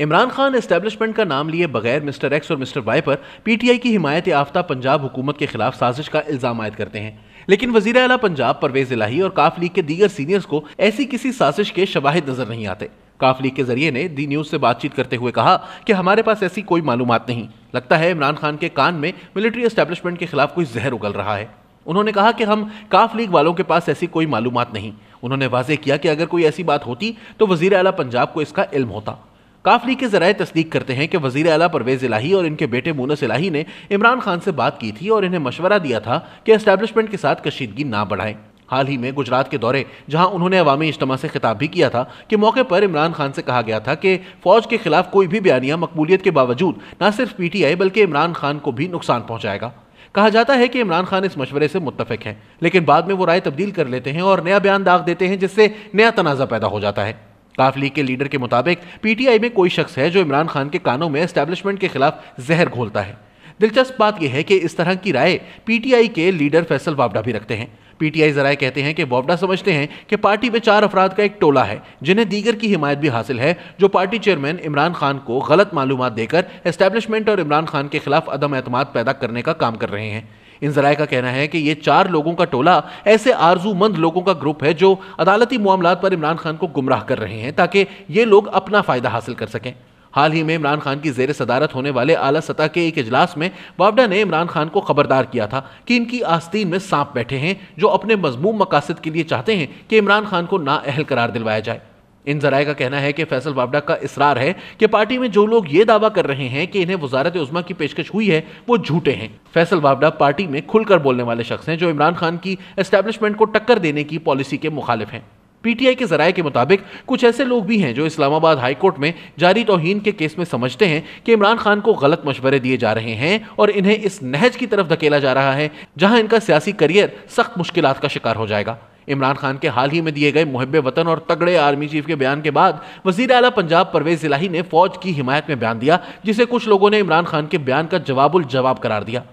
Imran Khan establishment का नाम लिए बगैर मिस्टर एक्स और मिस्टर वाई पर पीटीआई की हिमायत याफ्ता पंजाब हुकूमत के खिलाफ साजिश का इल्जाम आयद करते हैं लेकिन वजीर अला पंजाब परवेज इलाही और काफ लीग के दीगर सीनियर्स को ऐसी किसी साजिश के शवाहिद नजर नहीं आते काफ लीग के जरिए ने दी न्यूज से बातचीत करते हुए कहा कि हमारे पास ऐसी कोई मालूम नहीं लगता है इमरान खान के कान में मिलिट्री एस्टेब्लिशमेंट के खिलाफ कोई जहर उगल रहा है उन्होंने कहा कि हम काफ लीग वालों के पास ऐसी कोई मालूम नहीं उन्होंने वाजे किया कि अगर कोई ऐसी बात होती तो वजीर अला पंजाब को इसका इल्म होता काफली के जराए तस्दीक करते हैं कि वजीर अला परवेज इलाही और इनके बेटे मोनस इलाही ने इमरान खान से बात की थी और इन्हें मशवरा दिया था कि एस्टैब्लिशमेंट के साथ कशीदगी ना बढ़ाएं हाल ही में गुजरात के दौरे जहां उन्होंने अवामी इज्तम से खिताब भी किया था कि मौके पर इमरान खान से कहा गया था कि फौज के खिलाफ कोई भी बयानियां मकबूलियत के बावजूद न सिर्फ पी टी आई बल्कि इमरान खान को भी नुकसान पहुंचाएगा कहा जाता है कि इमरान खान इस मशवरे से मुतफिक हैं लेकिन बाद में वो राय तब्दील कर लेते हैं और नया बयान दाग देते हैं जिससे नया तनाज़ा पैदा हो जाता है काफ लीग के लीडर के मुताबिक पीटीआई में कोई शख्स है जो इमरान खान के कानों में एस्टेब्लिशमेंट के खिलाफ जहर घोलता है दिलचस्प बात यह है कि इस तरह की राय पीटीआई के लीडर फैसल वावडा भी रखते हैं पीटीआई जराए कहते हैं कि वावडा समझते हैं कि पार्टी में चार अफराद का एक टोला है जिन्हें दीगर की हिमायत भी हासिल है जो पार्टी चेयरमैन इमरान खान को गलत मालूम देकर एस्टेब्लिशमेंट और इमरान खान के खिलाफ अदम एतमाद पैदा करने का काम कर रहे हैं इन जराए का कहना है कि ये चार लोगों का टोला ऐसे आरजूमंद लोगों का ग्रुप है जो अदालती मामला पर इमरान खान को गुमराह कर रहे हैं ताकि ये लोग अपना फ़ायदा हासिल कर सकें हाल ही में इमरान खान की जेर सदारत होने वाले आला सतह के एक इजलास में बाबडा ने इमरान खान को खबरदार किया था कि इनकी आस्तीन में सांप बैठे हैं जो अपने मजमूम मकासद के लिए चाहते हैं कि इमरान खान को ना अहल करार दिलवाया जाए इन जराए का कहना है कि फैसल बाबडा का इसरार है कि पार्टी में जो लोग ये दावा कर रहे हैं कि इन्हें वजारत उजमा की पेशकश हुई है वो झूठे हैं फैसल बाबडा पार्टी में खुलकर बोलने वाले शख्स हैं जो इमरान खान की एस्टेब्लिशमेंट को टक्कर देने की पॉलिसी के मुखालिफ हैं पीटीआई के जराये के मुताबिक कुछ ऐसे लोग भी हैं जो इस्लामाबाद हाईकोर्ट में जारी तोहन के केस में समझते हैं कि इमरान खान को गलत मशवरे दिए जा रहे हैं और इन्हें इस नहज की तरफ धकेला जा रहा है जहां इनका सियासी करियर सख्त मुश्किल का शिकार हो जाएगा इमरान खान के हाल ही में दिए गए मुहब वतन और तगड़े आर्मी चीफ के बयान के बाद वजीर अला पंजाब परवेज जिलाही ने फौज की हिमायत में बयान दिया जिसे कुछ लोगों ने इमरान खान के बयान का जवाबुल जवाब करार दिया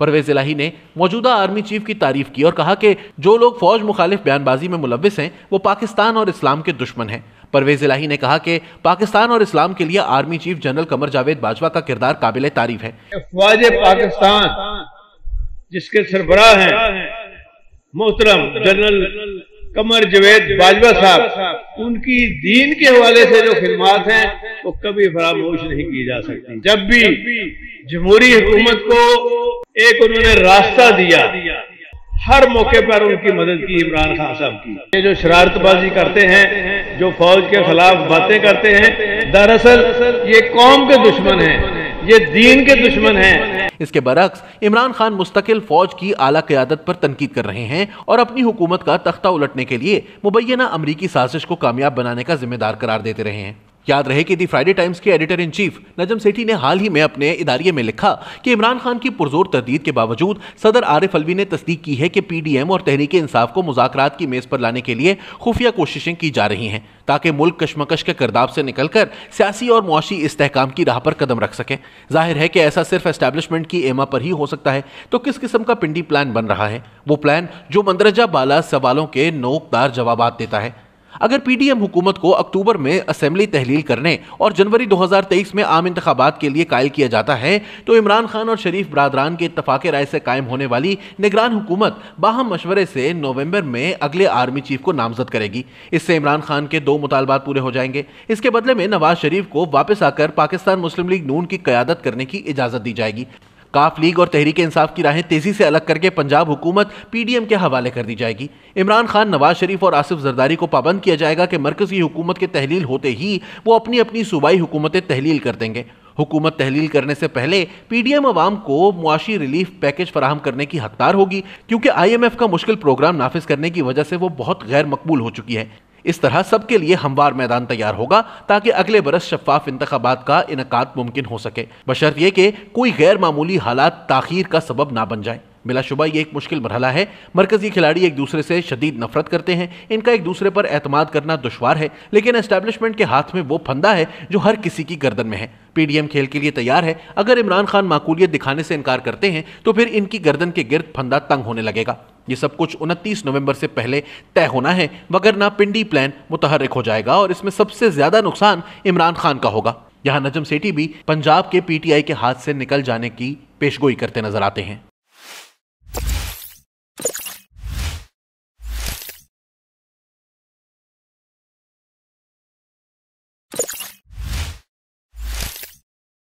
परवेज जिलाही ने मौजूदा आर्मी चीफ की तारीफ की और कहा कि जो लोग फौज मुखालिफ बयानबाजी में मुलविस हैं वो पाकिस्तान और इस्लाम के दुश्मन हैं परवेज जिलाही ने कहा कि पाकिस्तान और इस्लाम के लिए army chief general Qamar Javed Bajwa का किरदार काबिल तारीफ है फौज पाकिस्तान जिसके सरबरा है मोहतरम जनरल कमर जवेद बाजवा साहब उनकी दीन के हवाले से जो खिदमात हैं वो कभी फरामोश नहीं की जा सकती जब भी जमहूरी हुकूमत को एक उन्होंने रास्ता दिया हर मौके पर उनकी मदद की इमरान खान साहब की ये जो शरारतबाजी करते हैं जो फौज के खिलाफ बातें करते हैं दरअसल ये कौम के दुश्मन हैं ये दीन के दुश्मन हैं इसके बरक्स इमरान खान मुस्तकिल फौज की आला क्यादत पर तनकीद कर रहे हैं और अपनी हुकूमत का तख्ता उलटने के लिए मुबैना अमरीकी साजिश को कामयाब बनाने का जिम्मेदार करार देते रहे हैं याद रहे कि दी फ्राइडे टाइम्स के editor in chief Najam Sethi ने हाल ही में अपने इदारे में लिखा कि इमरान खान की पुरजोर तरदीद के बावजूद सदर आरिफ अलवी ने तस्दीक की है कि पीडीएम और तहरीक इंसाफ को मुजाकरात की मेज पर लाने के लिए खुफिया कोशिशें की जा रही हैं ताकि मुल्क कशमकश के करदाब से निकलकर सियासी और मुआशी इसकाम की राह पर कदम रख सकें जाहिर है कि ऐसा सिर्फ एस्टैब्लिशमेंट की एमा पर ही हो सकता है तो किस किस्म का पिंडी प्लान बन रहा है वो प्लान जो मंदरजा बाला सवालों के नोकदार जवाब देता है अगर पीडीएम हुकूमत को अक्टूबर में असेंबली तहलील करने और जनवरी 2023 में आम इंतबात के लिए कायल किया जाता है तो इमरान खान और शरीफ बरदरान के इतफाक राय से कायम होने वाली निगरान हुकूमत बाहम मशवरे से नवंबर में अगले आर्मी चीफ को नामजद करेगी इससे इमरान खान के दो मुतालबात पूरे हो जाएंगे इसके बदले में नवाज शरीफ को वापस आकर पाकिस्तान मुस्लिम लीग नून की क्यादत करने की इजाजत दी जाएगी काफ लीग और तहरीक इंसाफ की राहें तेजी से अलग करके पंजाब हुकूमत पीडीएम के हवाले कर दी जाएगी इमरान खान नवाज शरीफ और आसिफ जरदारी को पाबंद किया जाएगा कि मरकजी हुकूमत के तहलील होते ही वो अपनी अपनी सूबाई हुकूमतें तहलील कर देंगे हुकूमत तहलील करने से पहले पीडीएम आवाम को मुआशी रिलीफ पैकेज फराहम करने की हकदार होगी क्योंकि आईएमएफ का मुश्किल प्रोग्राम नाफिज करने की वजह से वो बहुत गैर मकबूल हो चुकी है इस तरह सबके लिए हमवार मैदान तैयार होगा ताकि अगले बरस शफाफ इंतबात का इनका मुमकिन हो सके बशर्त यह कि कोई गैर मामूली हालात ताखिर का सबब ना बन जाए बिलाशुबा ये एक मुश्किल मरहला है मरकजी खिलाड़ी एक दूसरे से शदीद नफरत करते हैं इनका एक दूसरे पर अतमाद करना दुशवार है लेकिन एस्टेब्लिशमेंट के हाथ में वो फंदा है जो हर किसी की गर्दन में है पीडीएम खेल के लिए तैयार है अगर इमरान खान माकूलियत दिखाने से इनकार करते हैं तो फिर इनकी गर्दन के गिर्द फंदा तंग होने लगेगा ये सब कुछ 29 नवंबर से पहले तय होना है मगर ना पिंडी प्लान मुतहरक हो जाएगा और इसमें सबसे ज्यादा नुकसान इमरान खान का होगा यहाँ नजम सेठी भी पंजाब के पीटीआई के हाथ से निकल जाने की पेशगोई करते नजर आते हैं